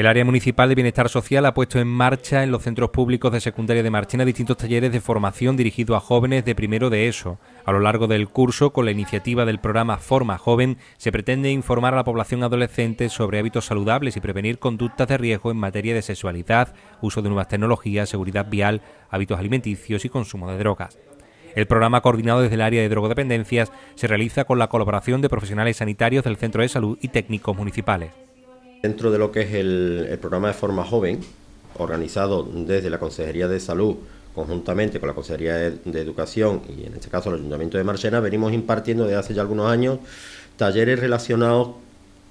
El área municipal de bienestar social ha puesto en marcha en los centros públicos de secundaria de Marchena distintos talleres de formación dirigidos a jóvenes de primero de ESO. A lo largo del curso, con la iniciativa del programa Forma Joven, se pretende informar a la población adolescente sobre hábitos saludables y prevenir conductas de riesgo en materia de sexualidad, uso de nuevas tecnologías, seguridad vial, hábitos alimenticios y consumo de drogas. El programa coordinado desde el área de drogodependencias se realiza con la colaboración de profesionales sanitarios del Centro de Salud y técnicos municipales. Dentro de lo que es el, programa de forma joven, organizado desde la Consejería de Salud conjuntamente con la Consejería de, de, Educación y en este caso el Ayuntamiento de Marchena, venimos impartiendo desde hace ya algunos años talleres relacionados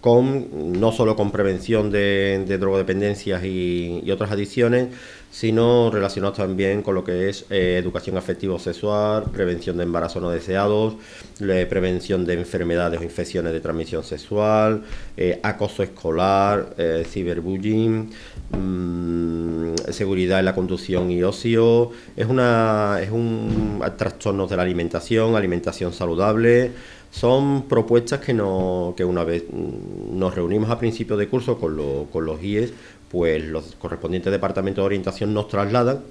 con, no solo con prevención de, drogodependencias y, otras adicciones, sino relacionados también con lo que es eh, educación afectivo-sexual, prevención de embarazos no deseados, prevención de enfermedades o infecciones de transmisión sexual, eh, acoso escolar, eh, ciberbullying, mm, seguridad en la conducción y ocio. Es, una, es un trastornos de la alimentación, alimentación saludable. Son propuestas que, no, que una vez mm, nos reunimos a principio de curso con, con los IES, pues los correspondientes departamentos de orientación nos trasladan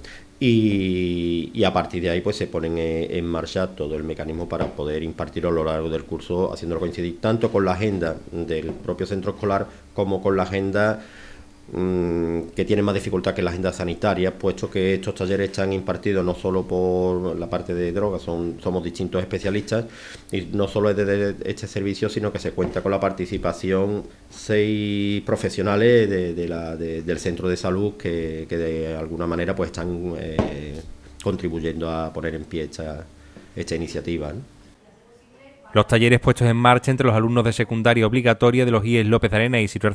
y, y, a partir de ahí pues se ponen eh, en, marcha todo el mecanismo para poder impartirlo a lo largo del curso, haciéndolo coincidir tanto con la agenda del propio centro escolar como con la agenda Mm, que tienen más dificultad que la agenda sanitaria, puesto que estos talleres están impartidos no solo por la parte de drogas, son, somos distintos especialistas, y no solo es de, este servicio, sino que se cuenta con la participación seis profesionales de, del centro de salud que, que, de alguna manera pues están eh, contribuyendo a poner en pie esta, iniciativa. Los talleres puestos en marcha entre los alumnos de secundaria obligatoria de los IES López Arena y Sito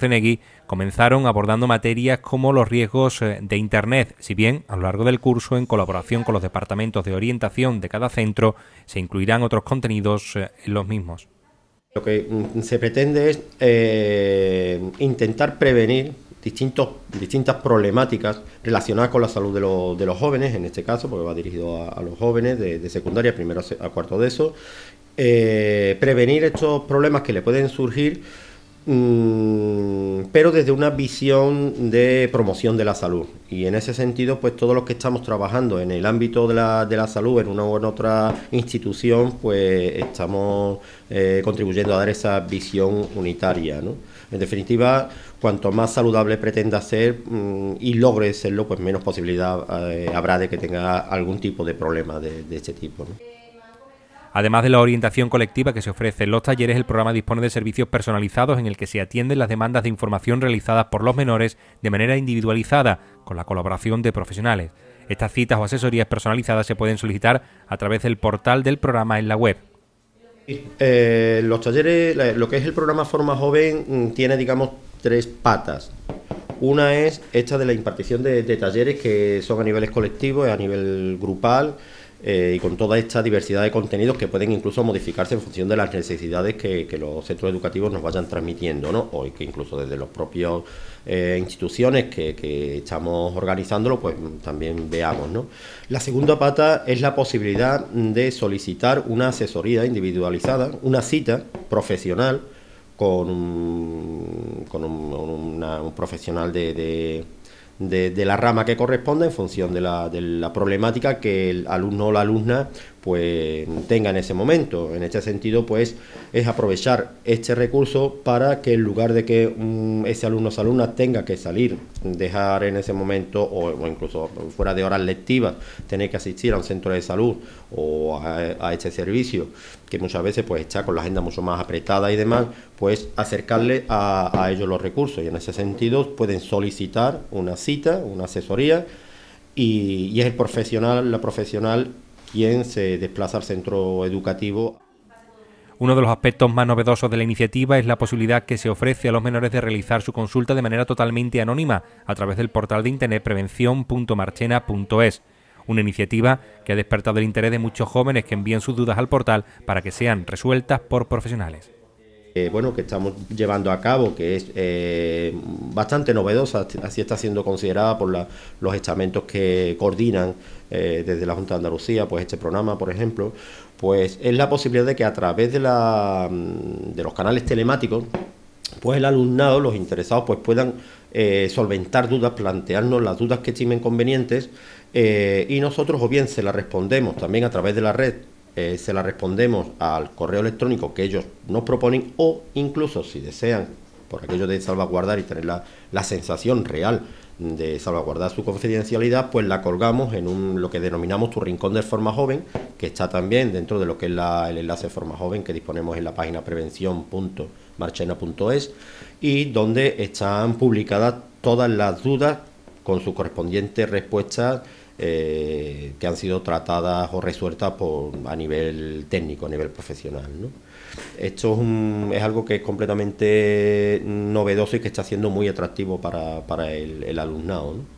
comenzaron abordando materias como los riesgos eh, de Internet, si bien a lo largo del curso, en colaboración con los departamentos de orientación de cada centro, se incluirán otros contenidos eh, en los mismos. Lo que mm, se pretende es eh, intentar prevenir distintas problemáticas relacionadas con la salud de, los jóvenes, en este caso, porque va dirigido a, los jóvenes de, de secundaria, primero a cuarto de eso, eh, prevenir estos problemas que le pueden surgir, mm, pero desde una visión de promoción de la salud. Y en ese sentido, pues todos los que estamos trabajando en el ámbito de la, salud, en una o en otra institución, pues estamos eh, contribuyendo a dar esa visión unitaria, En definitiva, cuanto más saludable pretenda ser mm, y logre serlo, pues menos posibilidad eh, habrá de que tenga algún tipo de problema de, este tipo. Además de la orientación colectiva que se ofrece en los talleres, el programa dispone de servicios personalizados en el que se atienden las demandas de información realizadas por los menores de manera individualizada, con la colaboración de profesionales. Estas citas o asesorías personalizadas se pueden solicitar a través del portal del programa en la web. Eh, los talleres, lo que es el programa Forma Joven mm, tiene, digamos, tres patas. Una es esta de la impartición de, de talleres que son a niveles colectivos, y a nivel grupal eh, y con toda esta diversidad de contenidos que pueden incluso modificarse en función de las necesidades que, los centros educativos nos vayan transmitiendo, ¿no? O que incluso desde los propios eh, instituciones que, estamos organizándolo, pues mm, también veamos, ¿no? La segunda pata es la posibilidad de solicitar una asesoría individualizada, una cita profesional con un, con un, profesional de de, la rama que corresponde en función de la, de la problemática que el alumno o la alumna pues tenga en ese momento. En este sentido, pues es aprovechar este recurso para que en lugar de que mm, ese alumno o alumna tenga que salir, dejar en ese momento o, incluso fuera de horas lectivas, tener que asistir a un centro de salud o a, este servicio, que muchas veces pues está con la agenda mucho más apretada y demás, pues acercarle a, ellos los recursos y en ese sentido pueden solicitar una cita, una asesoría y, y es el profesional, la profesional quien se desplaza al centro educativo. Uno de los aspectos más novedosos de la iniciativa es la posibilidad que se ofrece a los menores de realizar su consulta de manera totalmente anónima a través del portal de internet prevención.marchena.es, una iniciativa que ha despertado el interés de muchos jóvenes que envían sus dudas al portal para que sean resueltas por profesionales bueno, que estamos llevando a cabo, que es eh, bastante novedosa, así está siendo considerada por los estamentos que coordinan eh, desde la Junta de Andalucía, pues este programa, por ejemplo, pues es la posibilidad de que a través de, los canales telemáticos, pues el alumnado, los interesados, pues puedan eh, solventar dudas, plantearnos las dudas que estimen convenientes y nosotros o bien se las respondemos también a través de la red eh, se la respondemos al correo electrónico que ellos nos proponen o incluso si desean, por aquello de salvaguardar y tener la, la sensación real de salvaguardar su confidencialidad, pues la colgamos en un, lo que denominamos tu rincón de forma joven, que está también dentro de lo que es el enlace forma joven que disponemos en la página prevención.marchena.es y donde están publicadas todas las dudas con su correspondiente respuesta eh, que han sido tratadas o resueltas a nivel técnico, a nivel profesional. Esto es, algo que es completamente novedoso y que está siendo muy atractivo para, el, alumnado.